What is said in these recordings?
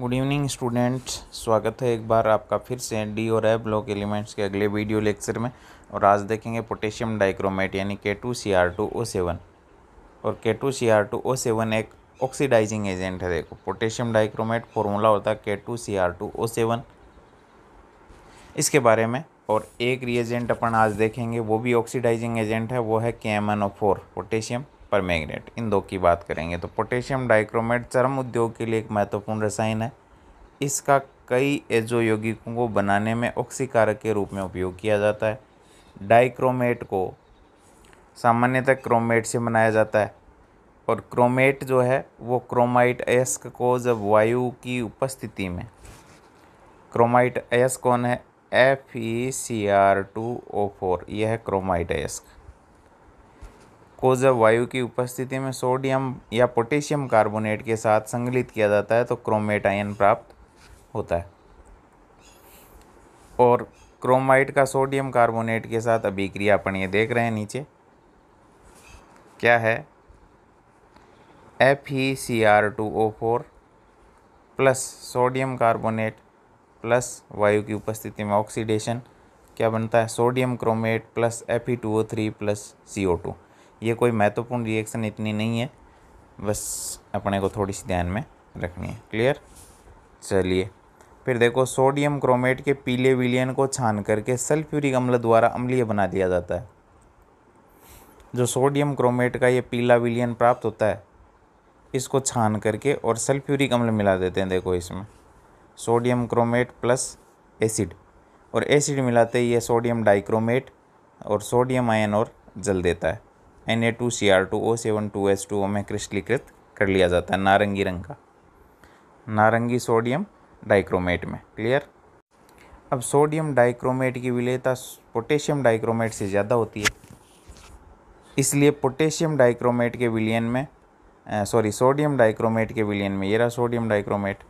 good evening students स्वागत है एक बार आपका फिर से डी और ए ब्लॉक एलिमेंट्स के अगले वीडियो लेक्चर में और आज देखेंगे पोटेशियम डाइक्रोमेट यानी K two C R two O seven और K two C R two O seven एक ऑक्सीडाइजिंग एजेंट है देखो पोटेशियम डाइक्रोमेट फॉर्मूला होता है K two C R two O seven इसके बारे में और एक रिएजेंट अपन आज देखेंगे वो भी ऑक्सीडाइजिंग एजेंट है वो है K M N O four potassium permanganate इन दो की बात करेंगे तो पोटेशियम डाइक्रोमेट चरम उद्योग के लिए एक महत्वपूर्ण रसायन है इसका कई एजो यौगिकों को बनाने में ऑक्सीकारक के रूप में उपयोग किया जाता है डाइक्रोमेट को सामान्यतः क्रोमेट से बनाया जाता है और क्रोमेट जो है वो क्रोमाइट अयस्क को जब वायु की उपस्थिति में क्रोमाइट अयस्क कौन है F E C R two O four यह है क्रोमाइट अयस्क को जब वायु की उपस्थिति में सोडियम या पोटेशियम कार्बोनेट के साथ संगलित किया जाता है तो क्रोमेट आयन प्राप्त होता है और क्रोमाइट का सोडियम कार्बोनेट के साथ अभिक्रिया अपन ये देख रहे हैं नीचे क्या है F E C R two O four plus sodium carbonate plus वायु की उपस्थिति में ऑक्सीडेशन क्या बनता है sodium chromate plus F E two O three plus C O two ये कोई महत्वपूर्ण रिएक्शन इतनी नहीं है बस अपने को थोड़ी सी ध्यान में रखनी है क्लियर चलिए फिर देखो सोडियम क्रोमेट के पीले विलियन को छान करके सल्फ्यूरिक अम्ल द्वारा अम्लीय बना दिया जाता है जो सोडियम क्रोमेट का ये पीला विलियन प्राप्त होता है इसको छान करके और सल्फ्यूरिक अम्ल मिला देते हैं देखो इसमें सोडियम क्रोमेट प्लस एसिड और एसिड मिलाते ही ये सोडियम डाइक्रोमेट और सोडियम आयन और जल देता है N A two C R two O seven two S two O में क्रिस्टलीकृत कर लिया जाता है नारंगी रंग का नारंगी सोडियम डाइक्रोमेट में क्लियर अब सोडियम डाइक्रोमेट की विलेयता पोटेशियम डाइक्रोमेट से ज़्यादा होती है इसलिए पोटेशियम डाइक्रोमेट के विलियन में सॉरी सोडियम डाइक्रोमेट के विलियन में ये रहा सोडियम डाइक्रोमेट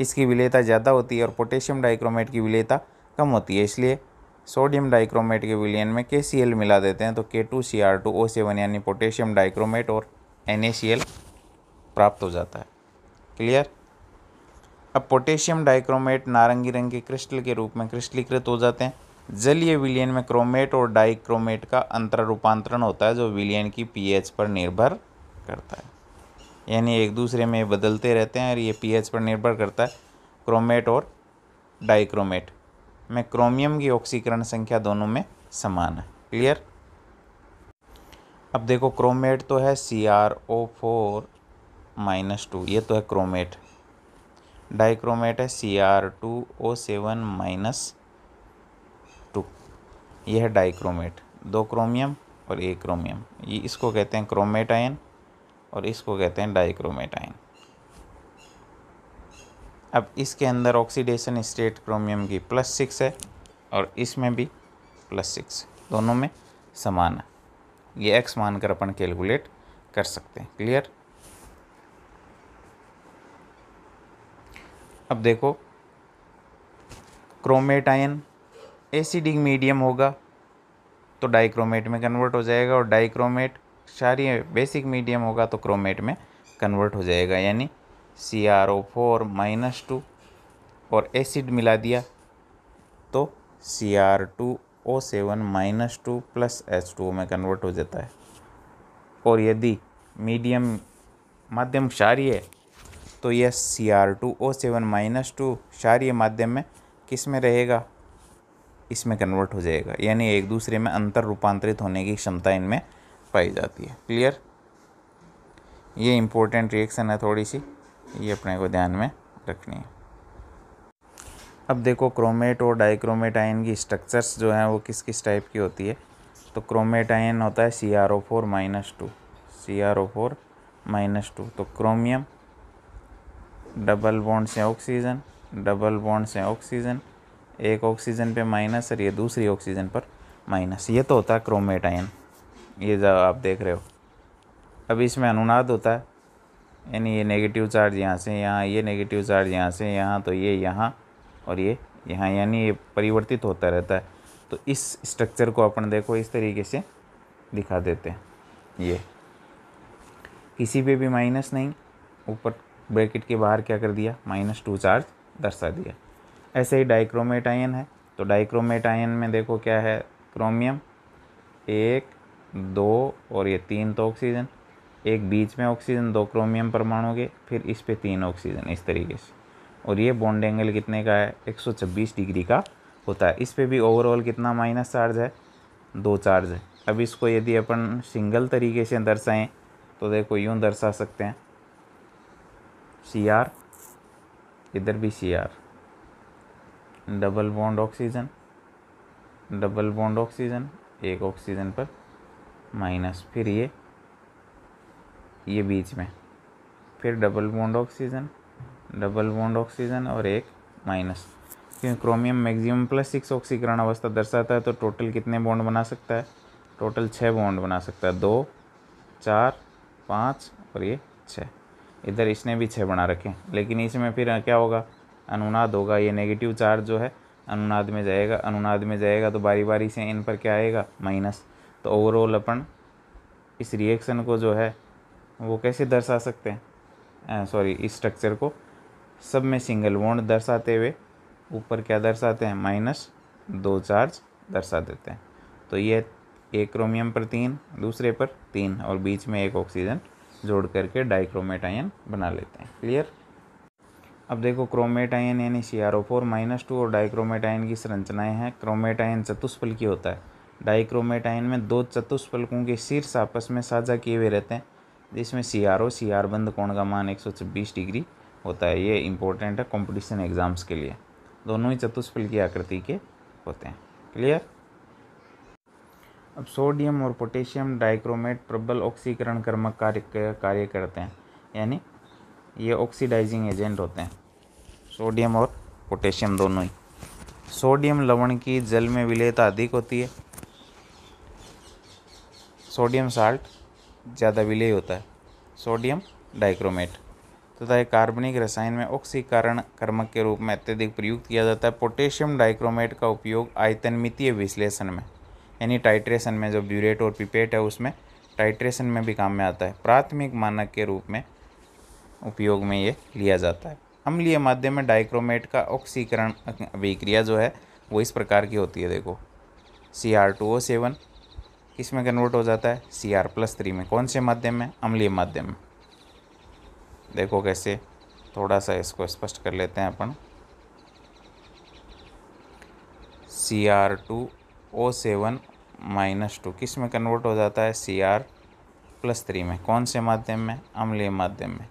इसकी विलेयता ज़्यादा होती है और पोटेशियम डाइक्रोमेट की विलेयता कम होती है इसलिए सोडियम डाइक्रोमेट के विलयन में के सी एल मिला देते हैं तो K two C R two O seven यानी पोटेशियम डाइक्रोमेट और एन ए सी एल प्राप्त हो जाता है क्लियर अब पोटेशियम डाइक्रोमेट नारंगी रंग के क्रिस्टल के रूप में क्रिस्टलीकृत हो जाते हैं जलीय विलियन में क्रोमेट और डाइक्रोमेट का अंतर रूपांतरण होता है जो विलियन की पीएच पर निर्भर करता है यानी एक दूसरे में बदलते रहते हैं और ये पीएच पर निर्भर करता है क्रोमेट और डाइक्रोमेट में क्रोमियम की ऑक्सीकरण संख्या दोनों में समान है क्लियर अब देखो क्रोमेट तो है C R O four minus two ये तो है क्रोमेट डाइक्रोमेट है C R two O seven minus two ये है डाइक्रोमेट दो क्रोमियम और एक क्रोमियम ये इसको कहते हैं क्रोमेट आयन और इसको कहते हैं डाइक्रोमेट आयन अब इसके अंदर ऑक्सीडेशन स्टेट क्रोमियम की प्लस सिक्स है और इसमें भी प्लस सिक्स दोनों में समान है ये एक्स मानकर अपन कैलकुलेट कर सकते हैं क्लियर अब देखो क्रोमेट आयन एसिडिक मीडियम होगा तो डाइक्रोमेट में कन्वर्ट हो जाएगा और डाइक्रोमेट सारी बेसिक मीडियम होगा तो क्रोमेट में कन्वर्ट हो जाएगा यानी C R O four minus two और एसिड मिला दिया तो C R two O seven minus two plus H two में कन्वर्ट हो जाता है और यदि मीडियम माध्यम क्षारीय तो यह C R two O seven minus two क्षारीय माध्यम में किस में रहेगा इसमें कन्वर्ट हो जाएगा यानी एक दूसरे में अंतर रूपांतरित होने की क्षमता इनमें पाई जाती है क्लियर ये इम्पोर्टेंट रिएक्शन है थोड़ी सी ये अपने को ध्यान में रखनी है अब देखो क्रोमेट और डाइक्रोमेट आयन की स्ट्रक्चर्स जो हैं वो किस किस टाइप की होती है तो क्रोमेट आयन होता है C R O four minus two C R O four minus two तो क्रोमियम डबल बॉन्ड से ऑक्सीजन डबल बॉन्ड से ऑक्सीजन एक ऑक्सीजन पे माइनस और ये दूसरी ऑक्सीजन पर माइनस ये तो होता है क्रोमेट आयन ये जो आप देख रहे हो अब इसमें अनुनाद होता है यानी ये नेगेटिव चार्ज यहाँ से यहाँ ये नेगेटिव चार्ज यहाँ से यहाँ तो ये यहाँ और ये यहाँ यानी ये परिवर्तित होता रहता है तो इस स्ट्रक्चर को अपन देखो इस तरीके से दिखा देते हैं ये किसी पे भी माइनस नहीं ऊपर ब्रैकेट के बाहर क्या कर दिया माइनस टू चार्ज दर्शा दिया ऐसे ही डाइक्रोमेट आयन है तो डाइक्रोमेट आयन में देखो क्या है क्रोमियम एक दो और ये तीन तो ऑक्सीजन एक बीच में ऑक्सीजन दो क्रोमियम परमाणु के फिर इस पे तीन ऑक्सीजन इस तरीके से और ये बॉन्ड एंगल कितने का है 126 डिग्री का होता है इस पे भी ओवरऑल कितना माइनस चार्ज है दो चार्ज है अब इसको यदि अपन सिंगल तरीके से दर्शाएं तो देखो यूँ दर्शा सकते हैं सी आर इधर भी C R double bond oxygen double bond oxygen एक ऑक्सीजन पर माइनस फिर ये ये बीच में फिर double bond oxygen double bond oxygen और एक माइनस क्योंकि क्रोमियम मैक्सिमम प्लस सिक्स ऑक्सीकरण अवस्था दर्शाता है तो टोटल कितने बॉन्ड बना सकता है टोटल छः बॉन्ड बना सकता है दो चार पाँच और ये छः इधर इसने भी छः बना रखे लेकिन इसमें फिर क्या होगा अनुनाद होगा ये नेगेटिव चार्ज जो है अनुनाद में जाएगा अनुनाद में जाएगा तो बारी बारी से इन पर क्या आएगा माइनस तो ओवरऑल अपन इस रिएक्शन को जो है वो कैसे दर्शा सकते हैं सॉरी इस स्ट्रक्चर को सब में सिंगल वोंड दर्शाते हुए ऊपर क्या दर्शाते हैं माइनस दो चार्ज दर्शा देते हैं तो ये एक क्रोमियम पर तीन दूसरे पर तीन और बीच में एक ऑक्सीजन जोड़ करके डाइक्रोमेट आयन बना लेते हैं क्लियर अब देखो क्रोमेट आयन यानी C R O four minus two और डाइक्रोमेट आयन की संरचनाएं हैं क्रोमेट आयन चतुष्फल की होता है डाइक्रोमेट आयन में दो चतुष्फलकों के शीर्ष आपस में साझा किए हुए रहते हैं इसमें सी आर ओ सी आर बंद कोण का मान छब्बीस डिग्री होता है ये इंपॉर्टेंट है कंपटीशन एग्ज़ाम्स के लिए दोनों ही चतुष्फल की आकृति के होते हैं क्लियर अब सोडियम और पोटेशियम डाइक्रोमेट प्रबल ऑक्सीकरण कर्मक कार्य कार्य करते हैं यानी ये ऑक्सीडाइजिंग एजेंट होते हैं सोडियम और पोटेशियम दोनों ही सोडियम लवण की जल में विलेयता अधिक होती है सोडियम साल्ट ज़्यादा विलय होता है सोडियम डाइक्रोमेट तथा तो कार्बनिक रसायन में ऑक्सीकरण कर्मक के रूप में अत्यधिक प्रयुक्त किया जाता है पोटेशियम डाइक्रोमेट का उपयोग आयतन मितीय विश्लेषण में यानी टाइट्रेशन में जो ब्यूरेट और पिपेट है उसमें टाइट्रेशन में भी काम में आता है प्राथमिक मानक के रूप में उपयोग में ये लिया जाता है अम्लीय माध्यम में डाइक्रोमेट का ऑक्सीकरण अभिक्रिया जो है वो इस प्रकार की होती है देखो C R two O seven किस में कन्वर्ट हो जाता है सी आर प्लस थ्री में कौन से माध्यम में अम्लीय माध्यम में देखो कैसे थोड़ा सा इसको स्पष्ट कर लेते हैं अपन C R two O seven minus two किस में कन्वर्ट हो जाता है सी आर प्लस थ्री में कौन से माध्यम में अम्लीय माध्यम में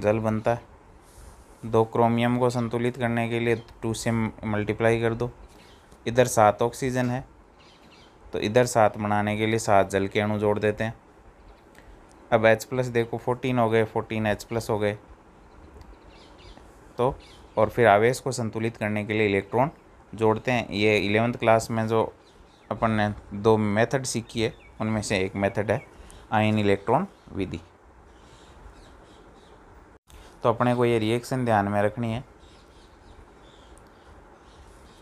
जल बनता है दो क्रोमियम को संतुलित करने के लिए टू से मल्टीप्लाई कर दो इधर सात ऑक्सीजन है तो इधर सात बनाने के लिए सात जल के अणु जोड़ देते हैं अब H प्लस देखो फोर्टीन हो गए फोर्टीन एच प्लस हो गए तो और फिर आवेश को संतुलित करने के लिए इलेक्ट्रॉन जोड़ते हैं ये इलेवंथ क्लास में जो अपन ने दो मेथड सीखी है उनमें से एक मेथड है आयन इलेक्ट्रॉन विधि तो अपने को ये रिएक्शन ध्यान में रखनी है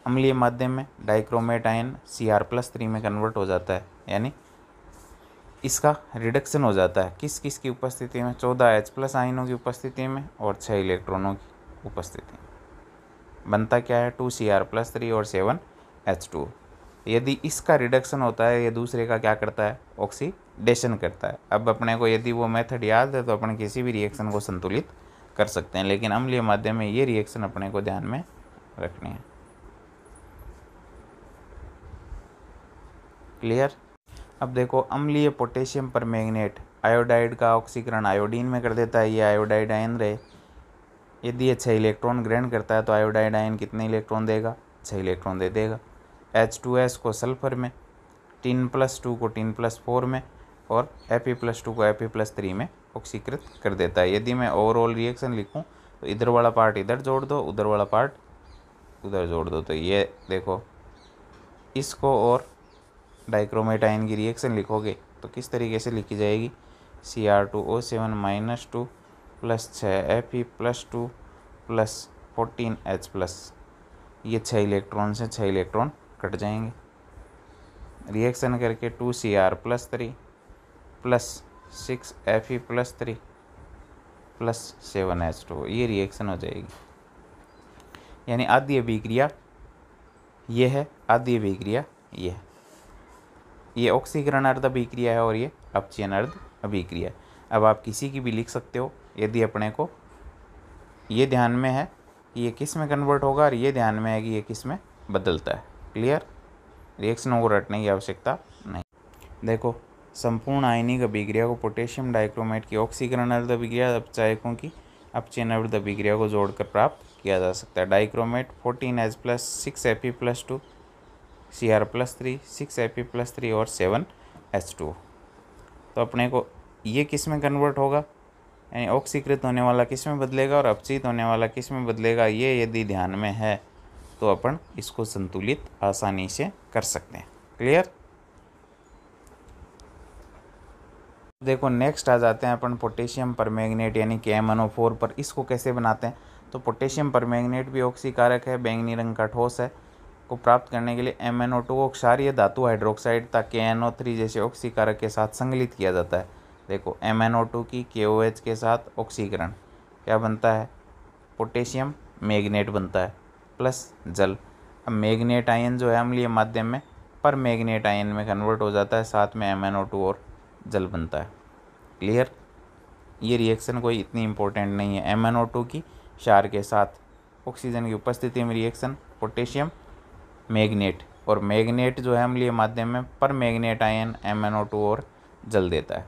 अम्लीय माध्यम में dichromate ion C R plus three में कन्वर्ट हो जाता है यानी इसका रिडक्शन हो जाता है किस किस की उपस्थिति में चौदह एच प्लस आयनों की उपस्थिति में और छः इलेक्ट्रॉनों की उपस्थिति में बनता क्या है two C R plus three और सेवन एच टू यदि इसका रिडक्शन होता है ये दूसरे का क्या करता है ऑक्सीडेशन करता है अब अपने को यदि वो मेथड याद है तो अपन किसी भी रिएक्शन को संतुलित कर सकते हैं लेकिन अम्लीय माध्यम में ये रिएक्शन अपने को ध्यान में रखनी है क्लियर अब देखो अम्लीय पोटेशियम पर मैगनेट आयोडाइड का ऑक्सीकरण आयोडीन में कर देता है ये आयोडाइड आयन रहे यदि ये छः इलेक्ट्रॉन ग्रहण करता है तो आयोडाइड आयन कितने इलेक्ट्रॉन देगा छः इलेक्ट्रॉन दे देगा एच टू एस को सल्फर में टीन प्लस टू को टीन प्लस फोर में और एपी प्लस टू को एपी प्लस थ्री में ऑक्सीकृत कर देता है यदि मैं ओवरऑल रिएक्शन लिखूँ तो इधर वाला पार्ट इधर जोड़ दो उधर वाला पार्ट उधर जोड़ दो तो ये देखो इसको और डाइक्रोमेटाइन की रिएक्शन लिखोगे तो किस तरीके से लिखी जाएगी C R two O seven minus two plus छः F E plus two plus fourteen H plus ये छः इलेक्ट्रॉन से छः इलेक्ट्रॉन कट जाएंगे रिएक्शन करके two C R plus three plus six F E plus three plus seven H two ये reaction हो जाएगी यानी आद्य अभिक्रिया ये है आद्य अभिक्रिया ये है ये ऑक्सीकरण अर्ध अभिक्रिया है और ये अपचयन अर्ध अभिक्रिया अब आप किसी की भी लिख सकते हो यदि अपने को ये ध्यान में है कि ये किस में कन्वर्ट होगा और ये ध्यान में है कि ये किस में बदलता है क्लियर रिएक्शनों को रटने की आवश्यकता नहीं देखो संपूर्ण आयनिक अभिक्रिया को पोटेशियम डाइक्रोमेट की ऑक्सीकरण अर्ध अभिक्रिया अपचायकों की अपचयन अर्ध अभिक्रिया को जोड़कर प्राप्त किया जा सकता है dichromate fourteen H plus six एपी plus two C R plus three six ए पी प्लस थ्री और सेवन एच टू तो अपने को ये किस में कन्वर्ट होगा यानी ऑक्सीकृत होने वाला किस में बदलेगा और अपचित होने वाला किस में बदलेगा ये यदि ध्यान में है तो अपन इसको संतुलित आसानी से कर सकते हैं क्लियर देखो नेक्स्ट आ जाते हैं अपन पोटेशियम परमैग्नेट यानी के एम फोर पर इसको कैसे बनाते हैं तो पोटेशियम परमैग्नेट भी ऑक्सी कारक है बैंगनी रंग का ठोस है को प्राप्त करने के लिए एम को क्षारिय धातु हाइड्रोक्साइड तक के जैसे ऑक्सीकारक के साथ संगलित किया जाता है देखो एम की के के साथ ऑक्सीकरण क्या बनता है पोटेशियम मैग्नेट बनता है प्लस जल अब मैग्नेट आयन जो है अम्लीय माध्यम में पर मैग्नेट आयन में कन्वर्ट हो जाता है साथ में एम और जल बनता है क्लियर ये रिएक्शन कोई इतनी इम्पोर्टेंट नहीं है एम की क्षार के साथ ऑक्सीजन की उपस्थिति में रिएक्शन पोटेशियम मैग्नेट और मैग्नेट जो है अम्लीय माध्यम में permanganate ion M N O two और जल देता है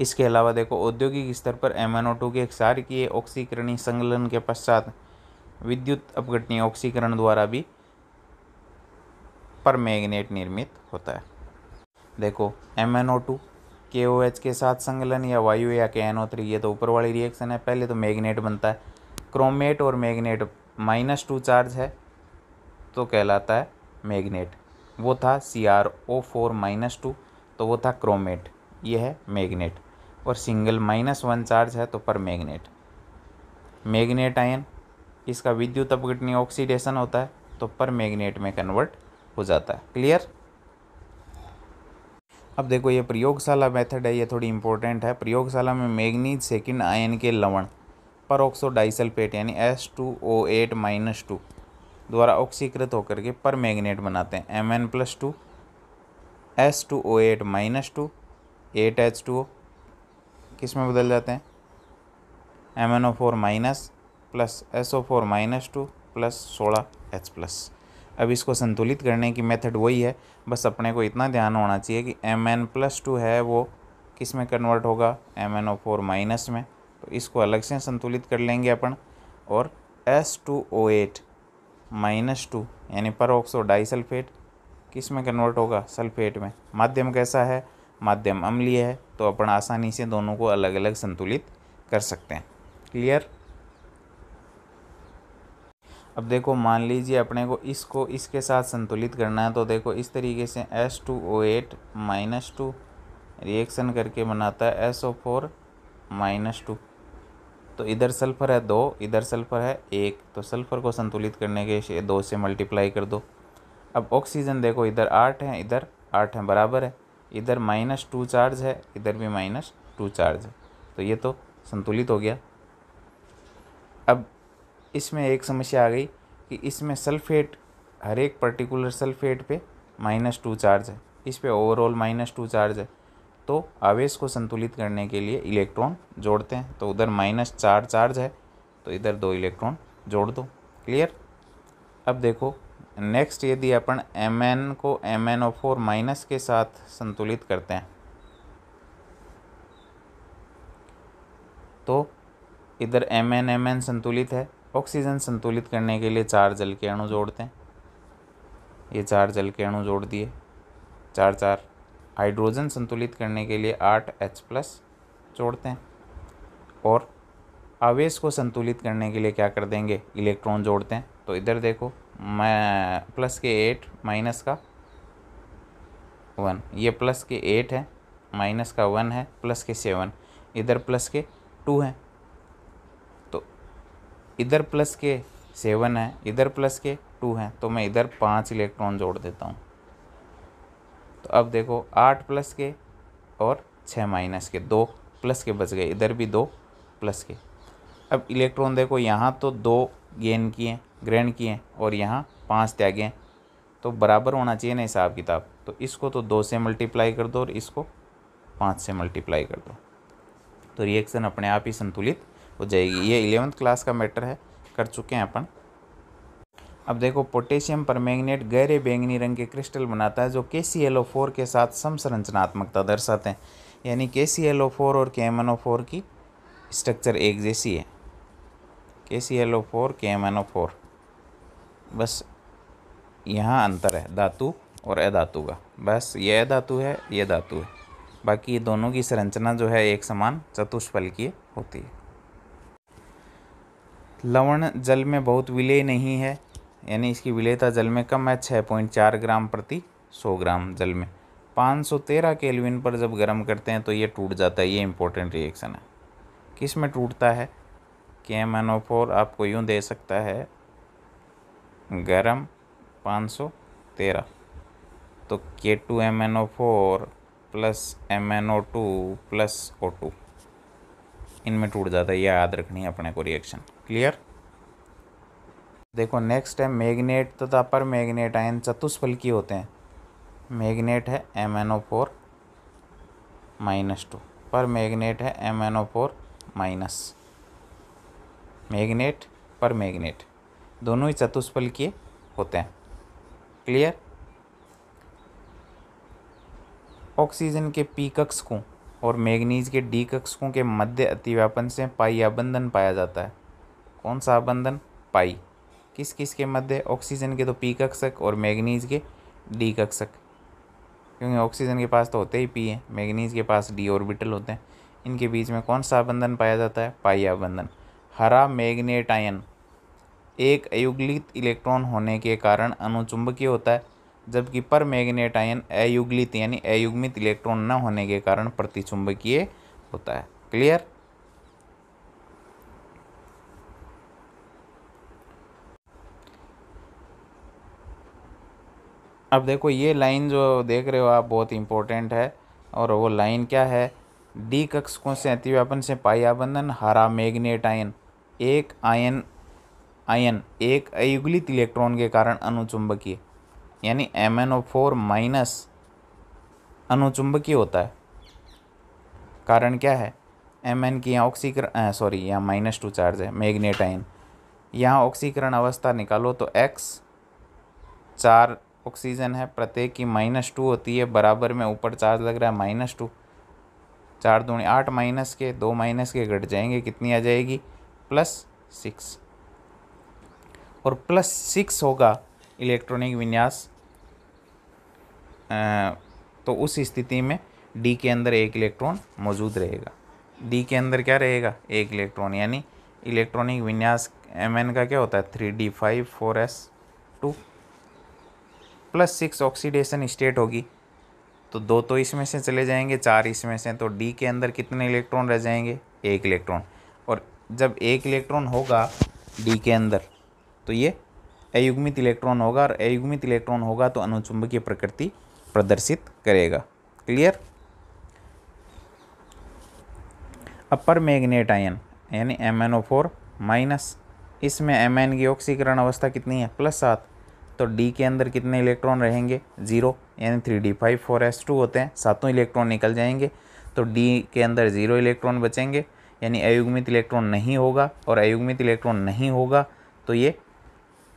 इसके अलावा देखो औद्योगिक स्तर पर एम एन ओ टू के किए ऑक्सीकरणीय संगलन के पश्चात विद्युत अपघटनीय ऑक्सीकरण द्वारा भी पर मैग्नेट निर्मित होता है देखो एम एन ओ टू के ओ एच के साथ संगलन या वायु या के एन ओ थ्री ये तो ऊपर वाली रिएक्शन है पहले तो मैग्नेट बनता है क्रोमेट और मैग्नेट माइनस टू चार्ज है तो कहलाता है मैग्नेट वो था C R O four minus two तो वो था क्रोमेट ये है मैग्नेट और सिंगल माइनस वन चार्ज है तो पर मैग्नेट मैग्नेट आयन इसका विद्युत अपघटनीय ऑक्सीडेशन होता है तो पर मैग्नेट में कन्वर्ट हो जाता है क्लियर अब देखो ये प्रयोगशाला मेथड है ये थोड़ी इंपॉर्टेंट है प्रयोगशाला में मैग्नीज सेकेंड आयन के लवण पर ऑक्सो डाइसल्फेट यानी S two O eight minus two द्वारा ऑक्सीकृत होकर के पर मैग्नेट बनाते हैं M N plus two S two O eight minus two eight H two किस में बदल जाते हैं M N O four minus plus S O four minus two plus सोलह एच प्लस अब इसको संतुलित करने की मेथड वही है बस अपने को इतना ध्यान होना चाहिए कि एम एन प्लस टू है वो किस में कन्वर्ट होगा M N O four minus में तो इसको अलग से संतुलित कर लेंगे अपन और S two O eight minus two यानी पर ऑक्सो डाई सल्फेट किस में कन्वर्ट होगा सल्फेट में माध्यम कैसा है माध्यम अम्लीय है तो अपन आसानी से दोनों को अलग अलग संतुलित कर सकते हैं क्लियर अब देखो मान लीजिए अपने को इसको इसके साथ संतुलित करना है तो देखो इस तरीके से S two O eight minus two reaction करके बनाता है S O four minus two तो इधर सल्फ़र है दो इधर सल्फ़र है एक तो सल्फ़र को संतुलित करने के दो से मल्टीप्लाई कर दो अब ऑक्सीजन देखो इधर आठ हैं इधर आठ हैं बराबर है इधर माइनस टू चार्ज है इधर भी माइनस टू चार्ज है तो ये तो संतुलित हो गया अब इसमें एक समस्या आ गई कि इसमें सल्फेट हर एक पर्टिकुलर सल्फेट पे माइनस टू चार्ज है इस पर ओवरऑल माइनस टू चार्ज है तो आवेश को संतुलित करने के लिए इलेक्ट्रॉन जोड़ते हैं तो उधर माइनस चार चार्ज है तो इधर दो इलेक्ट्रॉन जोड़ दो क्लियर अब देखो नेक्स्ट यदि अपन एम एन को M N O four minus के साथ संतुलित करते हैं तो इधर एम एन एम एन संतुलित है ऑक्सीजन संतुलित करने के लिए चार जल के अणु जोड़ते हैं ये चार जल के अणु जोड़ दिए चार चार हाइड्रोजन संतुलित करने के लिए आठ एच प्लस जोड़ते हैं और आवेश को संतुलित करने के लिए क्या कर देंगे इलेक्ट्रॉन जोड़ते हैं तो इधर देखो मैं प्लस के एट माइनस का वन ये प्लस के एट है माइनस का वन है प्लस के सेवन इधर प्लस के टू है तो इधर प्लस के सेवन है इधर प्लस के टू हैं तो मैं इधर पाँच इलेक्ट्रॉन जोड़ देता हूँ तो अब देखो आठ प्लस के और छः माइनस के दो प्लस के बच गए इधर भी दो प्लस के अब इलेक्ट्रॉन देखो यहाँ तो दो गेन किए ग्रहण किए और यहाँ पाँच त्यागे हैं तो बराबर होना चाहिए ना हिसाब किताब तो इसको तो दो से मल्टीप्लाई कर दो और इसको पाँच से मल्टीप्लाई कर दो तो रिएक्शन अपने आप ही संतुलित हो जाएगी ये इलेवंथ क्लास का मैटर है कर चुके हैं अपन अब देखो पोटेशियम परमैंगनेट गहरे बैंगनी रंग के क्रिस्टल बनाता है जो के सी एल ओ फोर के साथ समसंरचनात्मकता दर्शाते हैं यानी के सी एल ओ फोर और K M N O four की स्ट्रक्चर एक जैसी है K C L O four K M N O four बस यहाँ अंतर है धातु और अधातु का बस ये अधातु है ये धातु है बाकी दोनों की संरचना जो है एक समान चतुष्फल की होती है लवण जल में बहुत विलय नहीं है यानी इसकी विलेयता जल में कम है छः पॉइंट चार ग्राम प्रति सौ ग्राम जल में पाँच सौ तेरह केलविन पर जब गर्म करते हैं तो ये टूट जाता है ये इम्पोर्टेंट रिएक्शन है किस में टूटता है K M N O four आपको यूँ दे सकता है गर्म पाँच सौ तेरह तो K two M N O four plus M N O two plus O two इनमें टूट जाता है ये याद रखनी है अपने को रिएक्शन क्लियर देखो नेक्स्ट है मैग्नेट तथा तो पर तो मैग्नेट आयन चतुष्फलकी होते हैं मैग्नेट है M N O four minus two permanganate है M N O four minus manganate permanganate दोनों ही चतुष्फलकीय होते हैं क्लियर ऑक्सीजन के पी कक्षकों और मैग्नीज के डी कक्षकों के मध्य अतिव्यापन से पाई आबंधन पाया जाता है कौन सा आबंधन पाई किस किस के मध्य ऑक्सीजन के तो पी कक्षक और मैगनीज के डी कक्षक क्योंकि ऑक्सीजन के पास तो होते ही पी हैं मैगनीज के पास डी ऑर्बिटल होते हैं इनके बीच में कौन सा बंधन पाया जाता है पाइया बंधन हरा मैग्नेट आयन एक अयुगलित इलेक्ट्रॉन होने के कारण अनुचुंबकीय होता है जबकि पर मैग्नेट आयन अयुगलित यानी अयुग्मित इलेक्ट्रॉन न होने के कारण प्रतिचुंबकीय होता है क्लियर अब देखो ये लाइन जो देख रहे हो आप बहुत इंपॉर्टेंट है और वो लाइन क्या है डी कक्ष को से अतिव्यापन से पायाबंधन हरा मैग्नेट आयन एक आयन आयन एक अयुगलित इलेक्ट्रॉन के कारण अनुचुंबकीय यानी M N O four minus अनुचुंबकीय होता है कारण क्या है एम एन की यहाँ ऑक्सीकरण सॉरी यहाँ माइनस टू चार्ज है मैग्नेट आयन यहाँ ऑक्सीकरण अवस्था निकालो तो एक्स चार ऑक्सीजन है प्रत्येक की माइनस टू होती है बराबर में ऊपर चार्ज लग रहा है माइनस टू चार दूनी आठ माइनस के दो माइनस के घट जाएंगे कितनी आ जाएगी प्लस सिक्स और प्लस सिक्स होगा इलेक्ट्रॉनिक विन्यास तो उस स्थिति में डी के अंदर एक इलेक्ट्रॉन मौजूद रहेगा डी के अंदर क्या रहेगा एक इलेक्ट्रॉन यानी इलेक्ट्रॉनिक विन्यास एम का क्या होता है three D five four S two plus six oxidation state होगी तो दो तो इसमें से चले जाएंगे चार इसमें से तो डी के अंदर कितने इलेक्ट्रॉन रह जाएंगे एक इलेक्ट्रॉन और जब एक इलेक्ट्रॉन होगा डी के अंदर तो ये अयुग्मित इलेक्ट्रॉन होगा और अयुग्मित इलेक्ट्रॉन होगा तो अनुचुंबकीय प्रकृति प्रदर्शित करेगा क्लियर अपर मैग्नेट आयन यानी M N O four minus इसमें एम एन की ऑक्सीकरण अवस्था कितनी है प्लस सात तो डी के अंदर कितने इलेक्ट्रॉन रहेंगे जीरो यानी three D five four S two होते हैं सातों इलेक्ट्रॉन निकल जाएंगे तो डी के अंदर जीरो इलेक्ट्रॉन बचेंगे यानी अयुग्मित इलेक्ट्रॉन नहीं होगा और अयुग्मित इलेक्ट्रॉन नहीं होगा तो ये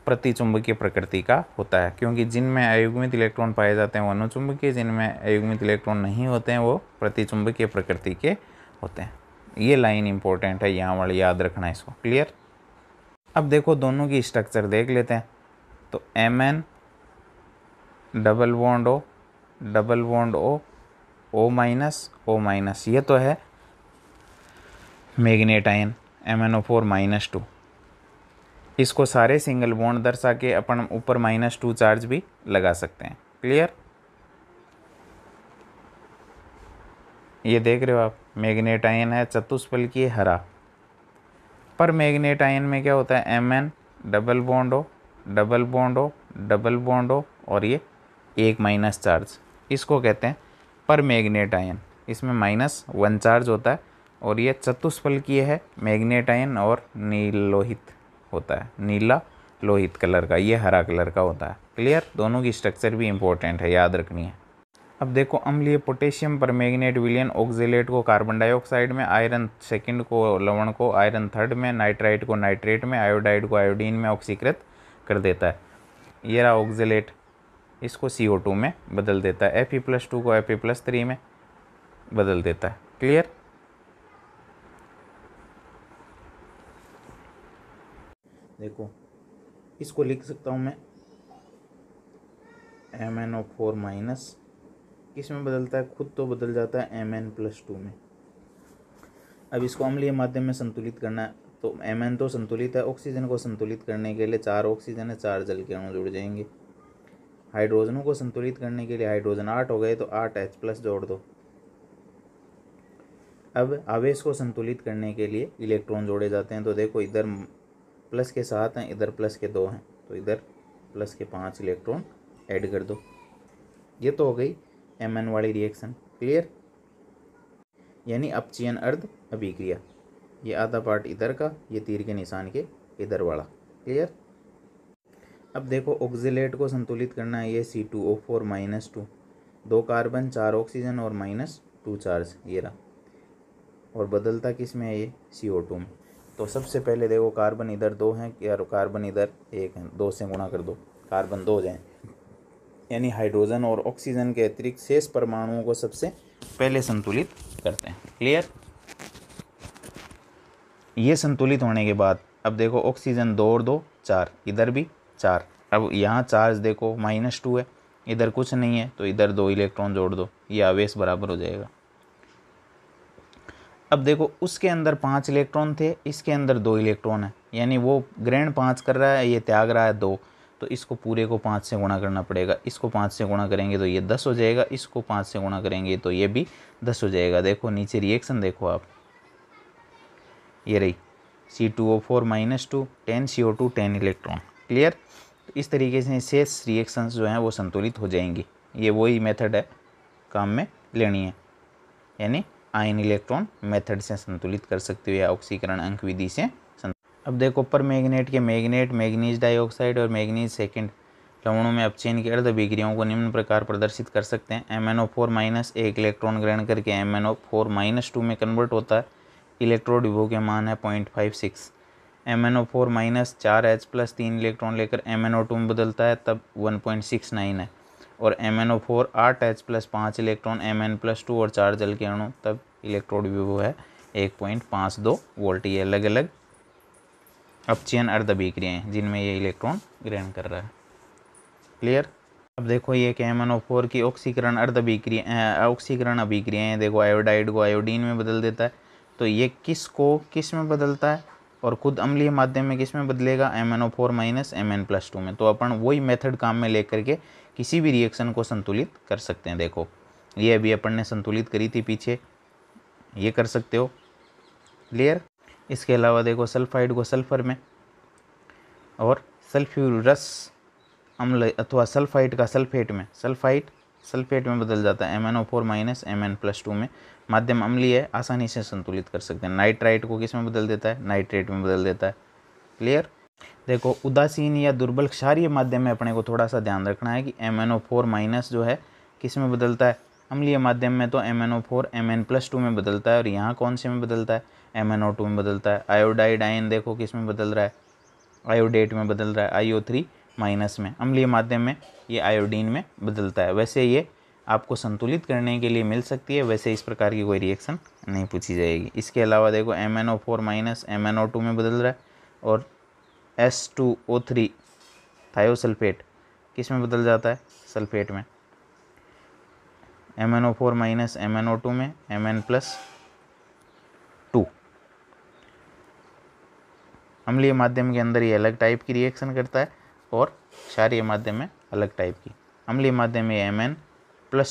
प्रतिचुंबकीय प्रकृति का होता है क्योंकि जिनमें अयुग्मित इलेक्ट्रॉन पाए जाते हैं वो अनुचुंबकीय जिनमें अयुग्मित इलेक्ट्रॉन नहीं होते हैं वो प्रतिचुंबकीय प्रकृति के होते हैं ये लाइन इंपॉर्टेंट है यहाँ वाले याद रखना इसको क्लियर अब देखो दोनों की स्ट्रक्चर देख लेते हैं तो M N double bond O double bond O O minus O minus ये तो है manganate ion M N O four minus two इसको सारे सिंगल बॉन्ड दर्शा के अपन ऊपर माइनस टू चार्ज भी लगा सकते हैं क्लियर ये देख रहे हो आप मैग्नेट आयन है चतुष्फल की हरा पर मैग्नेट आयन में क्या होता है M N double bond O double bond O double bond O और ये एक माइनस चार्ज इसको कहते हैं पर मैग्नेट आयन इसमें माइनस वन चार्ज होता है और ये चतुष्फलकीय है मैग्नेट आयन और नील लोहित होता है नीला लोहित कलर का ये हरा कलर का होता है क्लियर दोनों की स्ट्रक्चर भी इंपॉर्टेंट है याद रखनी है अब देखो अम्लीय पोटेशियम पर मैग्नेट विलियन ऑक्जिलेट को कार्बन डाइऑक्साइड में आयरन सेकंड को लवण को आयरन थर्ड में नाइट्राइट को नाइट्रेट में आयोडाइड को आयोडीन में ऑक्सीकृत कर देता है ये रहा ऑक्जिलेट इसको सी ओ टू में बदल देता है एफ ई प्लस टू को एफ ई प्लस थ्री में बदल देता है क्लियर देखो इसको लिख सकता हूँ मैं M N O four minus किस में बदलता है खुद तो बदल जाता है एम एन प्लस टू में अब इसको अम्लीय माध्यम में संतुलित करना है तो एम एन तो संतुलित है ऑक्सीजन को संतुलित करने के लिए चार ऑक्सीजन है चार जल के अणु जुड़ जाएंगे हाइड्रोजनों को संतुलित करने के लिए हाइड्रोजन आठ हो गए तो आठ एच प्लस जोड़ दो अब आवेश को संतुलित करने के लिए इलेक्ट्रॉन जोड़े जाते हैं तो देखो इधर प्लस के सात हैं इधर प्लस के दो हैं तो इधर प्लस के पाँच इलेक्ट्रॉन ऐड कर दो ये तो हो गई एम एन वाली रिएक्शन क्लियर यानी अपचयन अर्ध अभिक्रिया ये आधा पार्ट इधर का ये तीर के निशान के इधर वाला क्लियर अब देखो ऑक्जिलेट को संतुलित करना है ये C two O four minus two दो कार्बन चार ऑक्सीजन और माइनस टू चार्ज ये रहा और बदलता किस में है ये सी ओ टू में तो सबसे पहले देखो कार्बन इधर दो हैं यार कार्बन इधर एक है दो से गुणा कर दो कार्बन दो जाए यानी हाइड्रोजन और ऑक्सीजन के अतिरिक्त शेष परमाणुओं को सबसे पहले संतुलित करते हैं क्लियर ये संतुलित होने के बाद अब देखो ऑक्सीजन दो और दो चार इधर भी चार अब यहाँ चार्ज देखो माइनस टू है इधर कुछ नहीं है तो इधर दो इलेक्ट्रॉन जोड़ दो ये आवेश बराबर हो जाएगा अब देखो उसके अंदर पाँच इलेक्ट्रॉन थे इसके अंदर दो इलेक्ट्रॉन है यानी वो ग्रहण पाँच कर रहा है ये त्याग रहा है दो तो इसको पूरे को पाँच से गुणा करना पड़ेगा इसको पाँच से गुणा करेंगे तो ये दस हो जाएगा इसको पाँच से गुणा करेंगे तो ये भी दस हो जाएगा देखो नीचे रिएक्शन देखो आप ये रही C two O four minus two ten C O two ten electron clear तो इस तरीके से शेष रिएक्शंस जो हैं वो संतुलित हो जाएंगी ये वही मेथड है काम में लेनी है यानी आयन इलेक्ट्रॉन मेथड से संतुलित कर सकते हो या ऑक्सीकरण अंक विधि से अब देखो पर मैग्नेट के मैग्नेट मैग्नीज डाइऑक्साइड और मैग्नीज सेकेंड लवणों में अपचेन की अर्ध अभिक्रियाओं को निम्न प्रकार प्रदर्शित कर सकते हैं M N O four minus एक इलेक्ट्रॉन ग्रहण करके M N O four minus two में कन्वर्ट होता है इलेक्ट्रोड विभो के मान है point five six M N O four minus चार एच प्लस तीन इलेक्ट्रॉन लेकर एम एन ओ टू में बदलता है तब वन पॉइंट सिक्स नाइन है और एम एन ओ फोर आठ एच प्लस पाँच electron M N plus two और चार जल के अणु तब इलेक्ट्रोड विभो है एक पॉइंट पाँच दो वोल्ट ये अलग अलग अपचयन हैं जिनमें ये इलेक्ट्रॉन ग्रहण कर रहा है क्लियर अब देखो ये कि एम एन ओ फोर की ऑक्सीकरण अर्धभिक्रिया ऑक्सीकरण अभिक्रियाएँ देखो आयोडाइड को आयोडीन में बदल देता है तो ये किस को किस में बदलता है और खुद अम्लीय माध्यम में किस में बदलेगा M N O four minus M N plus two में तो अपन वही मेथड काम में लेकर के किसी भी रिएक्शन को संतुलित कर सकते हैं देखो ये अभी अपन ने संतुलित करी थी पीछे ये कर सकते हो क्लियर इसके अलावा देखो सल्फाइड को सल्फर में और सल्फ्यूरस अम्ल अथवा सल्फाइड का सल्फेट में सल्फाइड सल्फेट में बदल जाता है M N O four minus M N plus two में माध्यम अम्लीय है आसानी से संतुलित कर सकते हैं नाइट्राइट को किस में बदल देता है नाइट्रेट में बदल देता है क्लियर देखो उदासीन या दुर्बल क्षारीय माध्यम में अपने को थोड़ा सा ध्यान रखना है कि M N O four minus जो है किस में बदलता है अम्लीय माध्यम में तो M N O four M N plus two में बदलता है और यहाँ कौन से में बदलता है एम एन ओ टू में बदलता है आयोडाइड आयन देखो किस में बदल रहा है आयोडेट में बदल रहा है आईओ थ्री माइनस में अम्लीय माध्यम में ये आयोडीन में बदलता है वैसे ये आपको संतुलित करने के लिए मिल सकती है वैसे इस प्रकार की कोई रिएक्शन नहीं पूछी जाएगी इसके अलावा देखो M N O four minus M N O two में बदल रहा है और S two O three thiosulphate किस में बदल जाता है सल्फेट में M N O four minus M N O two में एम एन प्लस टू अम्लीय माध्यम के अंदर ये अलग टाइप की रिएक्शन करता है और क्षारीय माध्यम में अलग टाइप की अम्लीय माध्यम में एम एन प्लस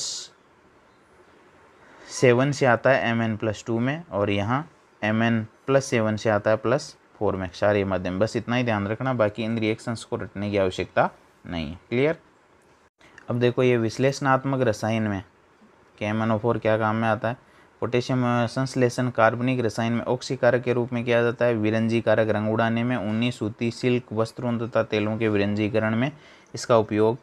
सेवन से आता है एम एन प्लस टू में और यहाँ एम एन प्लस सेवन से आता है प्लस फोर में क्षारीय माध्यम बस इतना ही ध्यान रखना बाकी इन रिएक्शंस को रटने की आवश्यकता नहीं है क्लियर अब देखो ये विश्लेषणात्मक रसायन में के एम एन ओ फोर क्या काम में आता है पोटेशियम संश्लेषण कार्बनिक रसायन में ऑक्सीकारक के रूप में किया जाता है विरंजी कारक रंग उड़ाने में ऊनी सूती सिल्क वस्त्रों तथा तेलों के विरंजीकरण में इसका उपयोग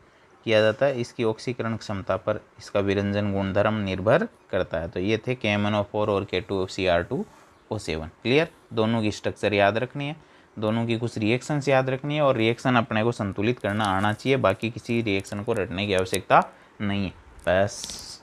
किया जाता है इसकी ऑक्सीकरण क्षमता पर इसका विरंजन गुणधर्म निर्भर करता है तो ये थे के ओ फोर और K two C R two O seven clear दोनों की स्ट्रक्चर याद रखनी है दोनों की कुछ रिएक्शंस याद रखनी है और रिएक्शन अपने को संतुलित करना आना चाहिए बाकी किसी रिएक्शन को रटने की आवश्यकता नहीं है बस